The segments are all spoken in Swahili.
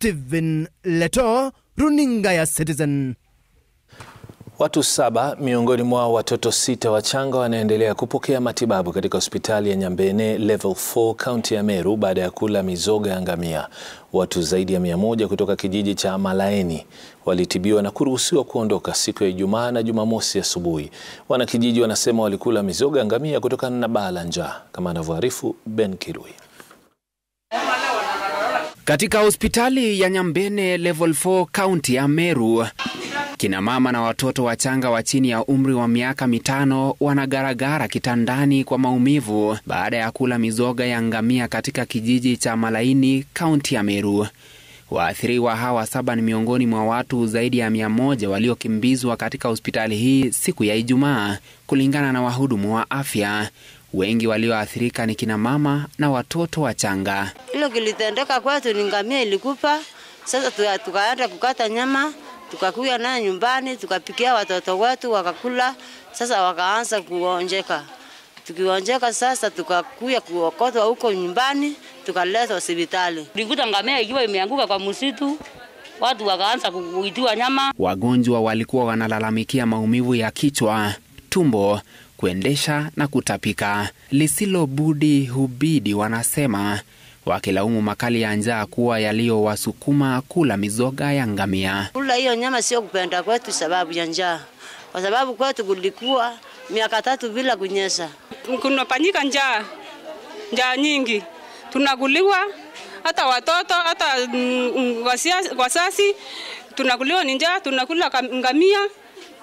Stephen Leto, runinga ya Citizen. Watu saba miongoni mwa watoto sita wachanga wanaendelea kupokea matibabu katika hospitali ya Nyambene Level 4 kaunti ya Meru baada ya kula mizoga ya ngamia. Watu zaidi ya mia moja kutoka kijiji cha Malaeni walitibiwa na kuruhusiwa kuondoka siku ya Ijumaa na Jumamosi asubuhi. Wanakijiji wanasema walikula mizoga ya ngamia kutokana na baa la njaa, kama anavyoarifu Ben Kirui. Katika hospitali ya Nyambene level 4 kaunti ya Meru, kina mama na watoto wachanga wa chini ya umri wa miaka mitano wanagaragara kitandani kwa maumivu baada ya kula mizoga ya ngamia katika kijiji cha Malaini, kaunti ya Meru. Waathiriwa hawa saba ni miongoni mwa watu zaidi ya mia moja waliokimbizwa katika hospitali hii siku ya Ijumaa, kulingana na wahudumu wa afya. Wengi walioathirika ni kina mama na watoto wachanga. Hilo kilitendeka kwetu ni ngamia ilikufa. Sasa tukaenda kukata nyama tukakuya naye nyumbani tukapikia watoto wetu wakakula. Sasa wakaanza kuonjeka, tukionjeka sasa tukakuya kuokotwa huko nyumbani tukaletwa hospitali. Tulikuta ngamia ikiwa imeanguka kwa msitu watu wakaanza kuitiwa nyama. Wagonjwa walikuwa wanalalamikia maumivu ya kichwa, tumbo, kuendesha na kutapika. Lisilobudi hubidi, wanasema wakilaumu makali ya njaa kuwa yaliyowasukuma kula mizoga ya ngamia. Kula hiyo nyama sio kupenda kwetu sababu ya njaa, kwa sababu kwetu kulikuwa miaka tatu bila kunyesha, kunapanyika njaa, njaa nyingi, tunakuliwa hata watoto hata mm, mm, wasasi, tunakuliwa ni njaa, tunakula ngamia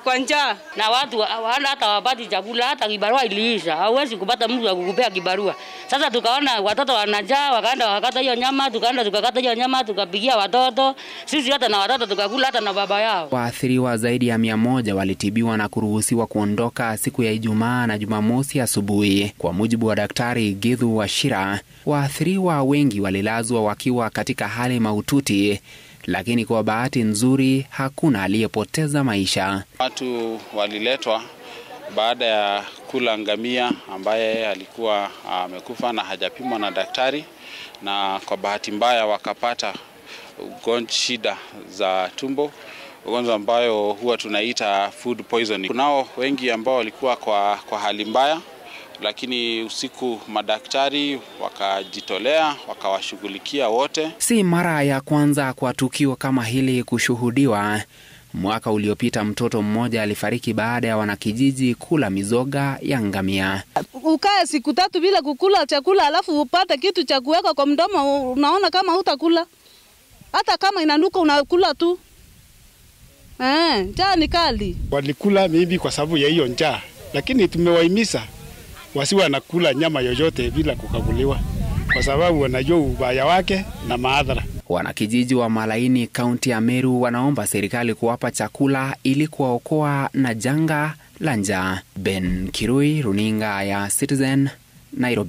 kwa njaa na watu hawana hata wapati chakula, hata kibarua iliisha, hauwezi kupata mtu wa kukupea kibarua. Sasa tukaona watoto wanajaa, wakaenda wakata hiyo nyama, tukaenda tukakata hiyo nyama, tukapigia watoto sisi, hata na watoto tukakula, hata na baba yao. Waathiriwa zaidi ya mia moja walitibiwa na kuruhusiwa kuondoka siku ya Ijumaa na Jumamosi asubuhi, kwa mujibu wa Daktari Githu washira Waathiriwa wengi walilazwa wakiwa katika hali mahututi lakini kwa bahati nzuri hakuna aliyepoteza maisha. Watu waliletwa baada ya kula ngamia ambaye alikuwa ah, amekufa na hajapimwa na daktari, na kwa bahati mbaya wakapata ugonjwa, shida za tumbo, ugonjwa ambayo huwa tunaita food poisoning. Kunao wengi ambao walikuwa kwa, kwa hali mbaya lakini usiku madaktari wakajitolea wakawashughulikia wote. Si mara ya kwanza kwa tukio kama hili kushuhudiwa. Mwaka uliopita mtoto mmoja alifariki baada ya wanakijiji kula mizoga ya ngamia. Ukae siku tatu bila kukula chakula, alafu upate kitu cha kuweka kwa mdomo, unaona kama hutakula, hata kama inanuka unakula tu. Eh, njaa ni kali. Walikula mimi kwa sababu ya hiyo njaa, lakini tumewahimiza wasiwe wanakula nyama yoyote bila kukaguliwa, kwa sababu wanajua ubaya wake na maadhara. Wanakijiji wa Malaini, kaunti ya Meru, wanaomba serikali kuwapa chakula ili kuwaokoa na janga la njaa. Ben Kirui, runinga ya Citizen, Nairobi.